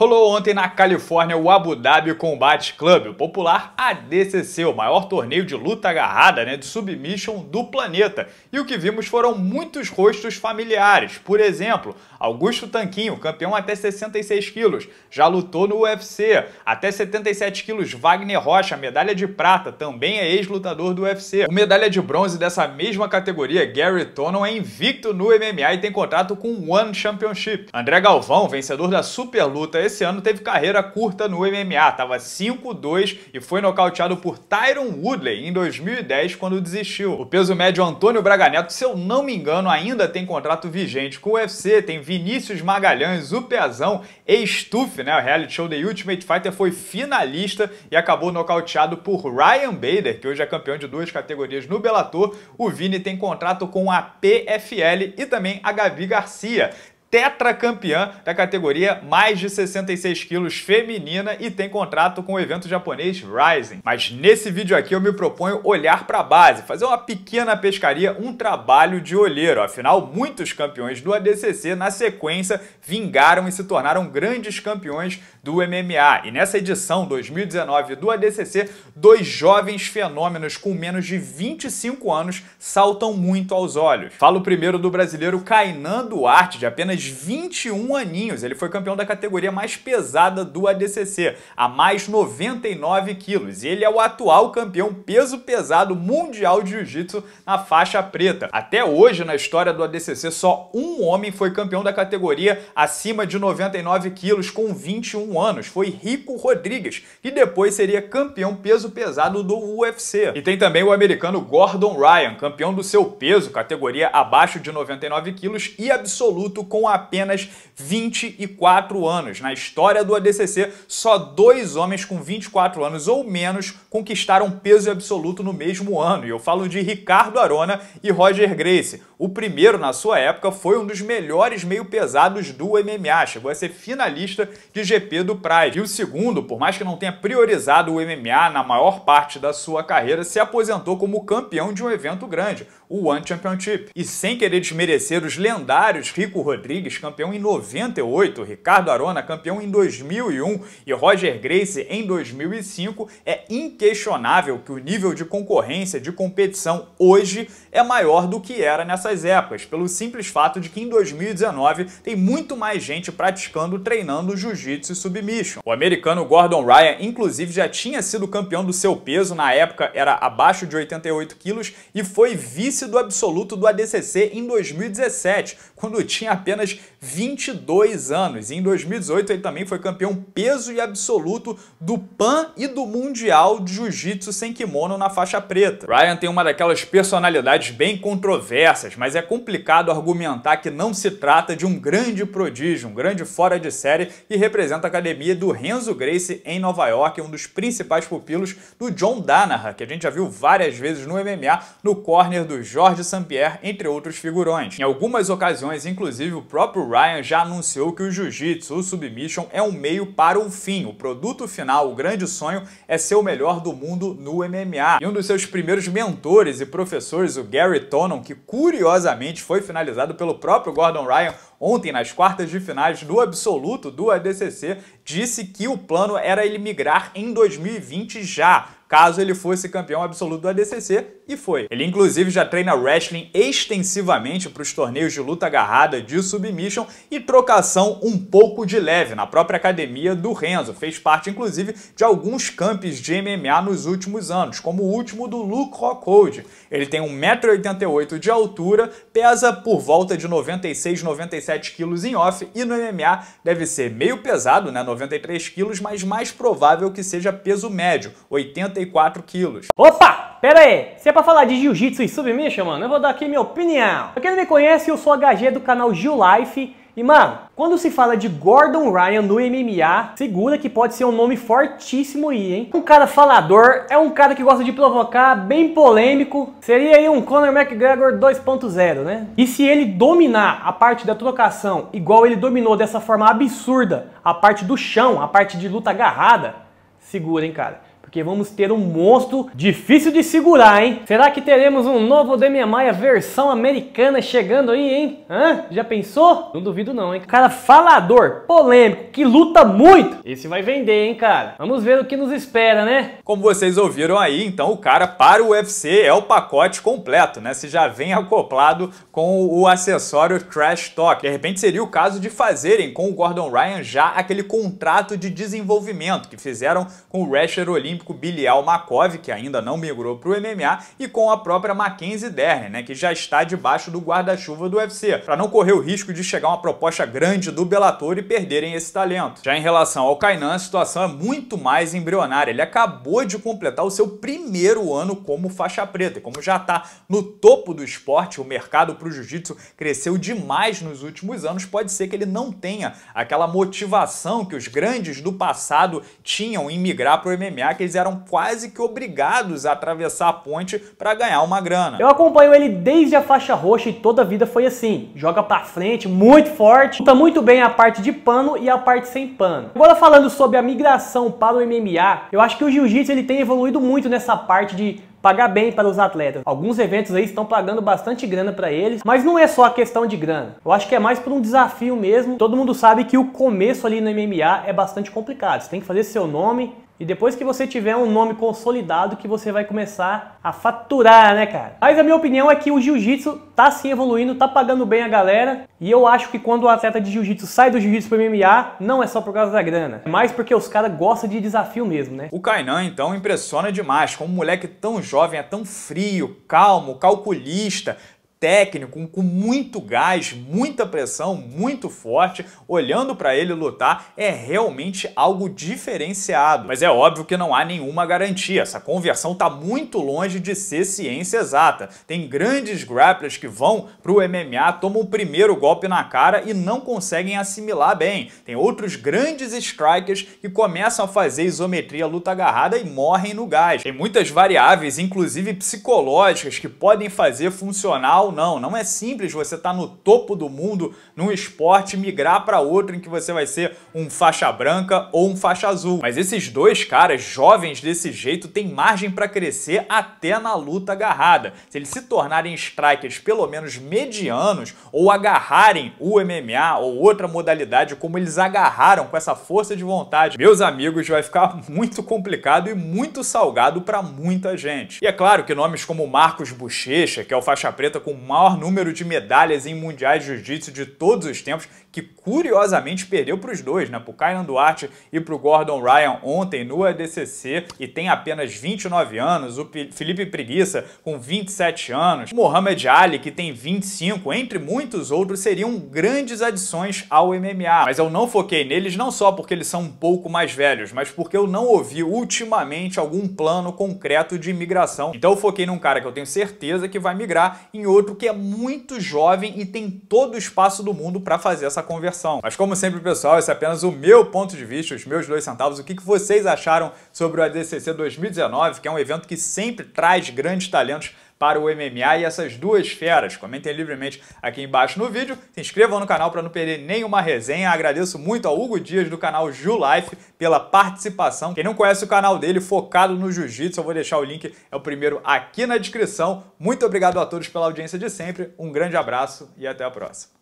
Rolou ontem na Califórnia o Abu Dhabi Combat Club, o popular ADCC, o maior torneio de luta agarrada, né, de submission do planeta. E o que vimos foram muitos rostos familiares. Por exemplo, Augusto Tanquinho, campeão até 66 quilos, já lutou no UFC. Até 77 quilos, Wagner Rocha, medalha de prata, também é ex-lutador do UFC. O medalha de bronze dessa mesma categoria, Gary Tonon, é invicto no MMA e tem contrato com o One Championship. André Galvão, vencedor da Super Luta esse ano teve carreira curta no MMA, estava 5-2 e foi nocauteado por Tyron Woodley em 2010 quando desistiu. O peso médio Antônio Braga Neto, se eu não me engano, ainda tem contrato vigente com o UFC, tem Vinícius Magalhães, o Pezão, ex-Tuf, né? O reality show The Ultimate Fighter foi finalista e acabou nocauteado por Ryan Bader, que hoje é campeão de duas categorias no Bellator. O Vini tem contrato com a PFL e também a Gabi Garcia tetracampeã da categoria mais de 66 quilos feminina e tem contrato com o evento japonês Rising. Mas nesse vídeo aqui eu me proponho olhar para a base, fazer uma pequena pescaria, um trabalho de olheiro. Afinal, muitos campeões do ADCC na sequência vingaram e se tornaram grandes campeões do MMA. E nessa edição 2019 do ADCC, dois jovens fenômenos com menos de 25 anos saltam muito aos olhos. Falo primeiro do brasileiro Kainan Duarte, de apenas apenas 21 aninhos. Ele foi campeão da categoria mais pesada do ADCC, a mais 99 quilos. E ele é o atual campeão peso pesado mundial de jiu-jitsu na faixa preta. Até hoje, na história do ADCC, só um homem foi campeão da categoria acima de 99 quilos com 21 anos. Foi Rico Rodrigues, que depois seria campeão peso pesado do UFC. E tem também o americano Gordon Ryan, campeão do seu peso, categoria abaixo de 99 quilos e absoluto com apenas 24 anos. Na história do ADCC, só dois homens com 24 anos ou menos conquistaram peso absoluto no mesmo ano. E eu falo de Ricardo Arona e Roger Grace. O primeiro, na sua época, foi um dos melhores meio pesados do MMA, chegou a ser finalista de GP do Pride. E o segundo, por mais que não tenha priorizado o MMA na maior parte da sua carreira, se aposentou como campeão de um evento grande, o One Championship. E sem querer desmerecer os lendários Rico Rodrigues, campeão em 98, Ricardo Arona, campeão em 2001 e Roger Grace em 2005, é inquestionável que o nível de concorrência, de competição hoje é maior do que era nessa nossas épocas, pelo simples fato de que em 2019 tem muito mais gente praticando, treinando jiu-jitsu e submission. O americano Gordon Ryan, inclusive, já tinha sido campeão do seu peso, na época era abaixo de 88 quilos, e foi vice do absoluto do ADCC em 2017, quando tinha apenas 22 anos. E em 2018 ele também foi campeão peso e absoluto do PAN e do Mundial de Jiu-Jitsu sem kimono na faixa preta. Ryan tem uma daquelas personalidades bem controversas, mas é complicado argumentar que não se trata de um grande prodígio, um grande fora de série que representa a academia do Renzo Gracie em Nova York, um dos principais pupilos do John Danaher, que a gente já viu várias vezes no MMA, no corner do Jorge St-Pierre, entre outros figurões. Em algumas ocasiões, inclusive, o próprio Ryan já anunciou que o jiu-jitsu, o submission, é um meio para o um fim. O produto final, o grande sonho, é ser o melhor do mundo no MMA. E um dos seus primeiros mentores e professores, o Gary Tonon, que curiosamente curiosamente foi finalizado pelo próprio Gordon Ryan ontem nas quartas de finais do absoluto do ADCC, disse que o plano era ele migrar em 2020 já, caso ele fosse campeão absoluto do ADCC e foi. Ele inclusive já treina wrestling extensivamente para os torneios de luta agarrada, de submission e trocação um pouco de leve na própria academia do Renzo. Fez parte inclusive de alguns campos de MMA nos últimos anos, como o último do Luke Rockhold. Ele tem 1,88m de altura, pesa por volta de 96, 97 quilos em off e no MMA deve ser meio pesado, né, 93 quilos, mas mais provável que seja peso médio, 84 quilos. Opa, pera aí, você é pra falar de jiu-jitsu e submission, mano, eu vou dar aqui minha opinião. Pra quem não me conhece, eu sou HG do canal Gil Life. E, mano, quando se fala de Gordon Ryan no MMA, segura que pode ser um nome fortíssimo aí, hein? Um cara falador, é um cara que gosta de provocar, bem polêmico. Seria aí um Conor McGregor 2.0, né? E se ele dominar a parte da trocação igual ele dominou dessa forma absurda, a parte do chão, a parte de luta agarrada, segura, hein, cara? porque vamos ter um monstro difícil de segurar, hein? Será que teremos um novo Demian Maia versão americana chegando aí, hein? Hã? Já pensou? Não duvido não, hein? Cara falador, polêmico, que luta muito. Esse vai vender, hein, cara? Vamos ver o que nos espera, né? Como vocês ouviram aí, então o cara para o UFC é o pacote completo, né? Se já vem acoplado com o acessório Trash Talk. De repente seria o caso de fazerem com o Gordon Ryan já aquele contrato de desenvolvimento que fizeram com o Rasher Olympic olímpico Bilial Makov, que ainda não migrou para o MMA, e com a própria Mackenzie Dern, né, que já está debaixo do guarda-chuva do UFC, para não correr o risco de chegar uma proposta grande do Bellator e perderem esse talento. Já em relação ao Kainan, a situação é muito mais embrionária. Ele acabou de completar o seu primeiro ano como faixa preta, e como já está no topo do esporte, o mercado para o jiu-jitsu cresceu demais nos últimos anos, pode ser que ele não tenha aquela motivação que os grandes do passado tinham em migrar para o MMA, que eles eram quase que obrigados a atravessar a ponte para ganhar uma grana. Eu acompanho ele desde a faixa roxa e toda a vida foi assim. Joga para frente, muito forte, luta muito bem a parte de pano e a parte sem pano. Agora falando sobre a migração para o MMA, eu acho que o jiu-jitsu ele tem evoluído muito nessa parte de pagar bem para os atletas. Alguns eventos aí estão pagando bastante grana para eles, mas não é só a questão de grana. Eu acho que é mais por um desafio mesmo. Todo mundo sabe que o começo ali no MMA é bastante complicado. Você tem que fazer seu nome, e depois que você tiver um nome consolidado que você vai começar a faturar, né, cara? Mas a minha opinião é que o jiu-jitsu tá se evoluindo, tá pagando bem a galera. E eu acho que quando o atleta de jiu-jitsu sai do jiu-jitsu pro MMA, não é só por causa da grana, é mais porque os caras gostam de desafio mesmo, né? O Kainan, então, impressiona demais. Como um moleque tão jovem, é tão frio, calmo, calculista, técnico, com muito gás, muita pressão, muito forte, olhando para ele lutar, é realmente algo diferenciado. Mas é óbvio que não há nenhuma garantia, essa conversão está muito longe de ser ciência exata. Tem grandes grapplers que vão para o MMA, tomam o primeiro golpe na cara e não conseguem assimilar bem. Tem outros grandes strikers que começam a fazer isometria luta agarrada e morrem no gás. Tem muitas variáveis, inclusive psicológicas, que podem fazer funcionar não. Não é simples você estar tá no topo do mundo num esporte migrar para outro em que você vai ser um faixa branca ou um faixa azul. Mas esses dois caras jovens desse jeito têm margem para crescer até na luta agarrada. Se eles se tornarem strikers pelo menos medianos ou agarrarem o MMA ou outra modalidade como eles agarraram com essa força de vontade, meus amigos, vai ficar muito complicado e muito salgado para muita gente. E é claro que nomes como Marcos Bochecha, que é o faixa preta com maior número de medalhas em mundiais de jiu-jitsu de todos os tempos, que curiosamente perdeu para os dois, né? para o Kainan Duarte e para o Gordon Ryan ontem no ADCC e tem apenas 29 anos, o Felipe Preguiça com 27 anos, Mohamed Ali que tem 25, entre muitos outros, seriam grandes adições ao MMA. Mas eu não foquei neles não só porque eles são um pouco mais velhos, mas porque eu não ouvi ultimamente algum plano concreto de imigração. Então eu foquei num cara que eu tenho certeza que vai migrar em outro porque que é muito jovem e tem todo o espaço do mundo para fazer essa conversão. Mas como sempre, pessoal, esse é apenas o meu ponto de vista, os meus dois centavos, o que vocês acharam sobre o ADCC 2019, que é um evento que sempre traz grandes talentos para o MMA e essas duas feras. Comentem livremente aqui embaixo no vídeo, se inscrevam no canal para não perder nenhuma resenha. Agradeço muito ao Hugo Dias do canal Ju Life pela participação. Quem não conhece o canal dele, focado no jiu-jitsu, eu vou deixar o link, é o primeiro aqui na descrição. Muito obrigado a todos pela audiência de sempre, um grande abraço e até a próxima.